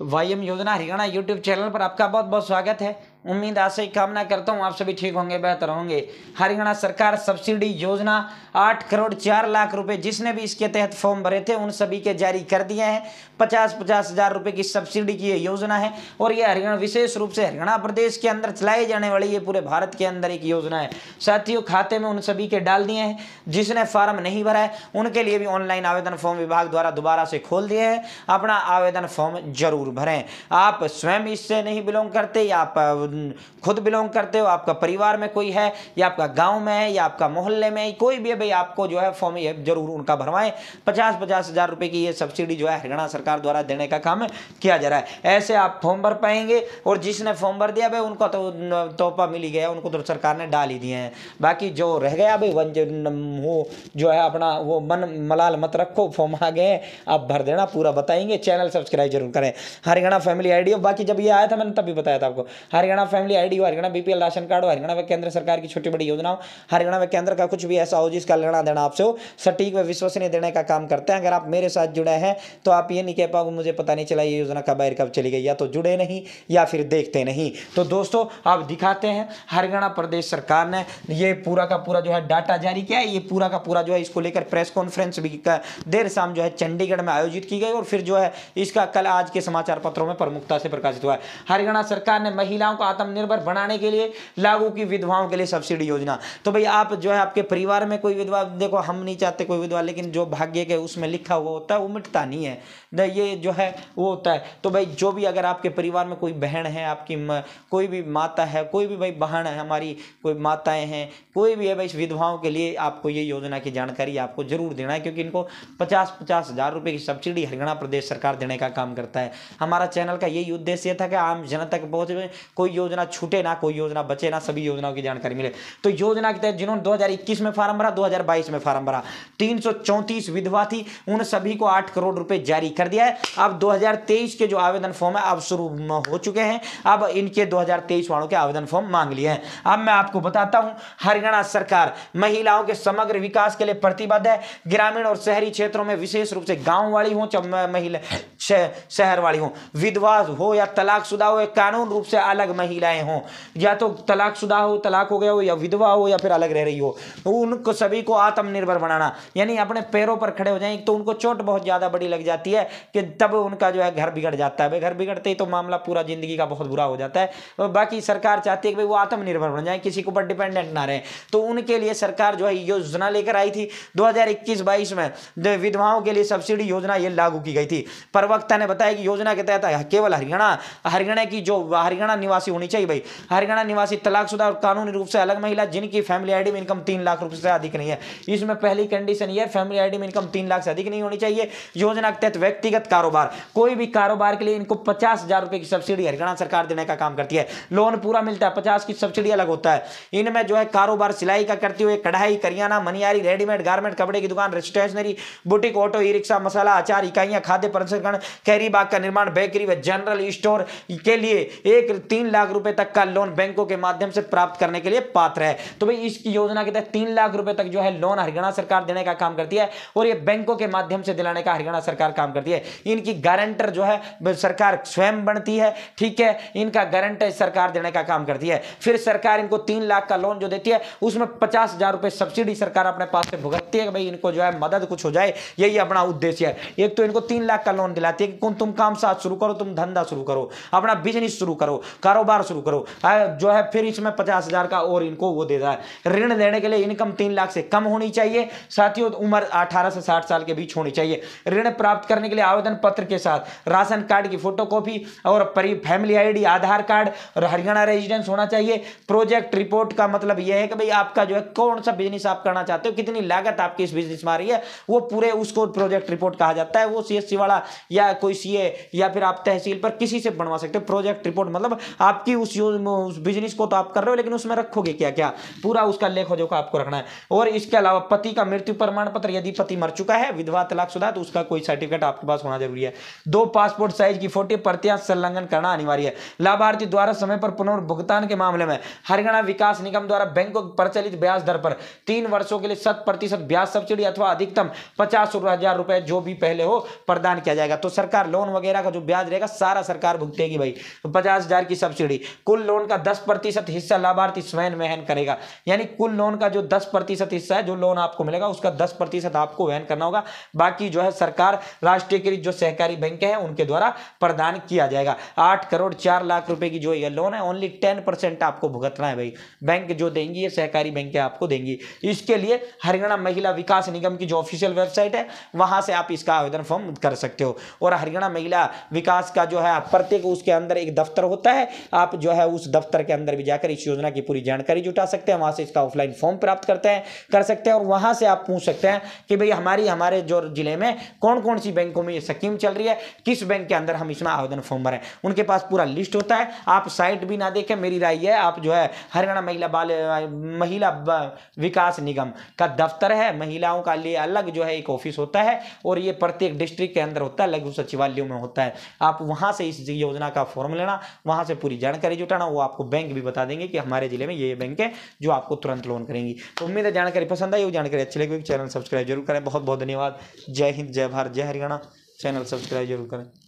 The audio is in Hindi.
वाई योजना हरियाणा यूट्यूब चैनल पर आपका बहुत बहुत स्वागत है उम्मीद आशा ही कामना करता हूँ आप सभी ठीक होंगे बेहतर होंगे हरियाणा सरकार सब्सिडी योजना आठ करोड़ चार लाख रुपए जिसने भी इसके तहत फॉर्म भरे थे उन सभी के जारी कर दिए हैं पचास पचास हज़ार रुपये की सब्सिडी की ये योजना है और ये हरियाणा विशेष रूप से हरियाणा प्रदेश के अंदर चलाई जाने वाली ये पूरे भारत के अंदर एक योजना है साथियों खाते में उन सभी के डाल दिए हैं जिसने फॉर्म नहीं भरा है उनके लिए भी ऑनलाइन आवेदन फॉर्म विभाग द्वारा दोबारा से खोल दिए हैं अपना आवेदन फॉर्म जरूर भरें आप स्वयं इससे नहीं बिलोंग करते या आप खुद बिलोंग करते हो आपका परिवार में कोई है या आपका गांव में है या आपका मोहल्ले में कोई भी भाई आपको जो है फॉर्म ये जरूर उनका भरवाएं पचास पचास हज़ार रुपये की ये सब्सिडी जो है हरियाणा सरकार द्वारा देने का काम किया जा रहा है ऐसे आप फॉर्म भर पाएंगे और जिसने फॉर्म भर दिया भाई उनको तो तोहफा मिली गया उनको तो सरकार ने डाल ही दिए हैं बाकी जो रह गया भाई वन वो जो है अपना वो मन मलाल मत रखो फॉर्म आ गए आप भर देना पूरा बताएंगे चैनल सब्सक्राइब जरूर करें हरियाणा फैमिली आईडी बाकी जब ये आया था मैंने तभी बताया था आपको हरियाणा हरियाणा फैमिली आईडी डी हरियाणा बीपीएल राशन कार्ड और हरियाणा व केंद्र सरकार की छोटी बड़ी योजनाओं हरियाणा व केंद्र का कुछ भी ऐसा हो जिसका लेना देना आपसे हो सटीक व विश्वसनीय देने का काम करते हैं अगर आप मेरे साथ जुड़े हैं तो आप ये नहीं कह पाओगे मुझे पता नहीं चला ये योजना कब आई कब चली गई या तो जुड़े नहीं या फिर देखते नहीं तो दोस्तों आप दिखाते हैं हरियाणा प्रदेश सरकार ने ये पूरा का पूरा जो है डाटा जारी किया है ये पूरा का पूरा जो है इसको लेकर प्रेस कॉन्फ्रेंस भी देर शाम जो है चंडीगढ़ में आयोजित की गई और फिर जो है इसका कल आज के समाचार पत्रों में प्रमुखता से प्रकाशित हुआ है हरियाणा सरकार ने महिलाओं को आत्मनिर्भर बनाने के लिए लागू की विधवाओं के लिए सब्सिडी योजना तो भाई आप जो है आपके परिवार में कोई विधवा देखो हम नहीं चाहते कोई विधवा लेकिन जो भाग्य के उसमें लिखा हुआ होता है वो मिटता नहीं है ये जो है वो होता है तो भाई जो भी अगर आपके परिवार में कोई बहन है आपकी कोई भी माता है कोई भी भाई बहन है हमारी कोई माताएं हैं कोई भी है भाई विधवाओं के लिए आपको ये योजना की जानकारी आपको जरूर देना है क्योंकि इनको पचास पचास हज़ार रुपये की सब्सिडी हरियाणा प्रदेश सरकार देने का काम करता है हमारा चैनल का यही उद्देश्य था कि आम जनता तक पहुँच कोई योजना छूटे ना कोई योजना बचे ना सभी योजनाओं की जानकारी मिले तो योजना के तहत जिन्होंने 2021 में फार्म भरा 2022 में फार्म भरा तीन विधवा थी उन सभी को आठ करोड़ रुपए जारी कर दिया है अब 2023 के जो आवेदन फॉर्म है अब शुरू हो चुके हैं अब इनके दो वालों के आवेदन फॉर्म मांग लिए हैं अब मैं आपको बताता हूं हरियाणा सरकार महिलाओं के समग्र विकास के लिए प्रतिबद्ध है ग्रामीण और शहरी क्षेत्रों में विशेष रूप से गांव वाली हो चाहे महिला शहर वाली हो विधवा हो या तलाकशुदा हो कानून रूप से अलग महिला महिलाएं हों या तो तलाक शुदा हो तलाक हो गया हो या विधवा हो या फिर अलग रह रही हो तो उनको सभी को आत्मनिर्भर बनाना यानी अपने पैरों पर खड़े हो जाए तो उनको चोट बहुत ज़्यादा बड़ी लग जाती है कि तब उनका जो है घर बिगड़ जाता है घर बिगड़ते ही तो मामला पूरा ज़िंदगी का बहुत बुरा हो जाता है तो बाकी सरकार चाहती है कि भाई वो आत्मनिर्भर बन जाए किसी के ऊपर डिपेंडेंट ना रहे तो उनके लिए सरकार जो है योजना लेकर आई थी दो हज़ार में विधवाओं के लिए सब्सिडी योजना ये लागू की गई थी प्रवक्ता ने बताया कि योजना के तहत केवल हरियाणा हरियाणा की जो हरियाणा निवासी होनी चाहिए भाई हरियाणा निवासी तलाकशुदा और कानूनी रूप से अलग महिला जिनकी फैमिली आईडी में इनकम तीन लाख रुपए से अधिक नहीं है इसमें पहली कंडीशन यह फैमिली आईडी में इनकम तीन लाख से अधिक नहीं होनी चाहिए योजना के तहत व्यक्तिगत कारोबार कोई भी कारोबार के लिए इनको पचास रुपए की सब्सिडी हरियाणा सरकार देने का काम करती है लोन पूरा मिलता है पचास की सब्सिडी अलग होता है इनमें जो है कारोबार सिलाई का करती हुई कढ़ाई करियाना मनियारी रेडीमेड गारमेंट कपड़े की दुकान stationery boutique auto e rickshaw मसाला अचार इकाइयां खाद्य प्रसंस्करण कैरी बाग का निर्माण बेकरी व जनरल स्टोर के लिए एक तीन लाख लाख रुपए तक का लोन बैंकों के माध्यम से प्राप्त करने के लिए पात्र है तो भाई इस योजना के तहत तीन लाख रुपए तक जो है लोन हरियाणा सरकार देने का काम करती है और ये बैंकों के माध्यम से दिलाने का हरियाणा सरकार काम करती है इनकी गारंटर जो है सरकार स्वयं बनती है ठीक है इनका गारंटर सरकार देने का काम करती है फिर सरकार इनको तीन लाख का लोन जो देती है उसमें पचास हजार रुपए सब्सिडी सरकार अपने पास से भुगतती है भाई इनको जो है मदद कुछ हो जाए यही अपना उद्देश्य है एक तो इनको तीन लाख का लोन दिलाती है कि तुम काम साथ शुरू करो तुम धंधा शुरू करो अपना बिजनेस शुरू करो कारोबार कारोबार शुरू करो जो है फिर इसमें पचास हजार का और इनको वो देता है ऋण लेने के लिए इनकम तीन लाख से कम होनी चाहिए साथियों उम्र अठारह से साठ साल के बीच होनी चाहिए ऋण प्राप्त करने के लिए आवेदन पत्र के साथ राशन कार्ड की फोटो और परी फैमिली आईडी आधार कार्ड और हरियाणा रेजिडेंस होना चाहिए प्रोजेक्ट रिपोर्ट का मतलब यह है कि भाई आपका जो है कौन सा बिजनेस आप करना चाहते हो कितनी लागत आपकी इस बिजनेस में आ रही है वो पूरे उसको प्रोजेक्ट रिपोर्ट कहा जाता है वो सीएससी वाला या कोई सीए या फिर आप तहसील पर किसी से बनवा सकते हो प्रोजेक्ट रिपोर्ट मतलब आप आपकी उस उस बिजनेस को तो आप कर रहे हो लेकिन उसमें रखोगे क्या क्या पूरा उसका लेख जो आपको रखना है और इसके अलावा पति का मृत्यु प्रमाण पत्र यदि पति मर चुका है विधवा तलाक शुदा तो उसका कोई सर्टिफिकेट आपके पास होना जरूरी है दो पासपोर्ट साइज की फोटो प्रत्याश संलग्न करना अनिवार्य है लाभार्थी द्वारा समय पर पुनर्भुगतान के मामले में हरियाणा विकास निगम द्वारा बैंक को प्रचलित ब्याज दर पर तीन वर्षों के लिए शत प्रतिशत ब्याज सब्सिडी अथवा अधिकतम पचास हजार रुपए जो भी पहले हो प्रदान किया जाएगा तो सरकार लोन वगैरह का जो ब्याज रहेगा सारा सरकार भुगतेगी भाई तो पचास की सब्सिडी सब्सिडी कुल लोन का दस प्रतिशत हिस्सा लाभार्थी स्वयं वहन करेगा यानी कुल लोन का जो दस प्रतिशत हिस्सा है जो लोन आपको मिलेगा उसका दस प्रतिशत आपको वहन करना होगा बाकी जो है सरकार राष्ट्रीयकृत जो सहकारी बैंक है उनके द्वारा प्रदान किया जाएगा आठ करोड़ चार लाख रुपए की जो यह लोन है ओनली टेन आपको भुगतना है भाई बैंक जो देंगी ये सहकारी बैंक आपको देंगी इसके लिए हरियाणा महिला विकास निगम की जो ऑफिशियल वेबसाइट है वहां से आप इसका आवेदन फॉर्म कर सकते हो और हरियाणा महिला विकास का जो है प्रत्येक उसके अंदर एक दफ्तर होता है आप जो है उस दफ्तर के अंदर भी जाकर इस योजना की पूरी जानकारी जुटा सकते हैं वहां से इसका ऑफलाइन फॉर्म प्राप्त करते हैं कर सकते हैं और वहाँ से आप पूछ सकते हैं कि भाई हमारी हमारे जो जिले में कौन कौन सी बैंकों में ये स्कीम चल रही है किस बैंक के अंदर हम इसमें आवेदन फॉर्म भरें उनके पास पूरा लिस्ट होता है आप साइट भी ना देखें मेरी राय है आप जो है हरियाणा महिला बाल महिला विकास निगम का दफ्तर है महिलाओं का लिए अलग जो है एक ऑफिस होता है और ये प्रत्येक डिस्ट्रिक्ट के अंदर होता है लघु सचिवालयों में होता है आप वहाँ से इस योजना का फॉर्म लेना वहाँ से पूरी जानकारी जुटाना वो आपको बैंक भी बता देंगे कि हमारे जिले में ये बैंक है जो आपको तुरंत लोन करेंगी तो उम्मीद है जानकारी पसंद आई वो जानकारी अच्छी लगी चैनल सब्सक्राइब जरूर करें बहुत बहुत धन्यवाद जय हिंद जय भारत जय हरियाणा चैनल सब्सक्राइब जरूर करें